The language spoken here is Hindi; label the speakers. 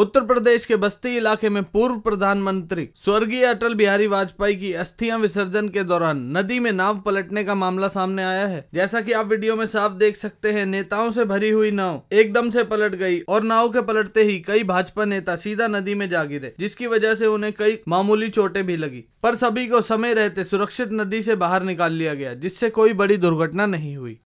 Speaker 1: उत्तर प्रदेश के बस्ती इलाके में पूर्व प्रधानमंत्री स्वर्गीय अटल बिहारी वाजपेयी की अस्थियां विसर्जन के दौरान नदी में नाव पलटने का मामला सामने आया है जैसा कि आप वीडियो में साफ देख सकते हैं नेताओं से भरी हुई नाव एकदम से पलट गई और नाव के पलटते ही कई भाजपा नेता सीधा नदी में जा गिरे जिसकी वजह से उन्हें कई मामूली चोटें भी लगी पर सभी को समय रहते सुरक्षित नदी से बाहर निकाल लिया गया जिससे कोई
Speaker 2: बड़ी दुर्घटना नहीं हुई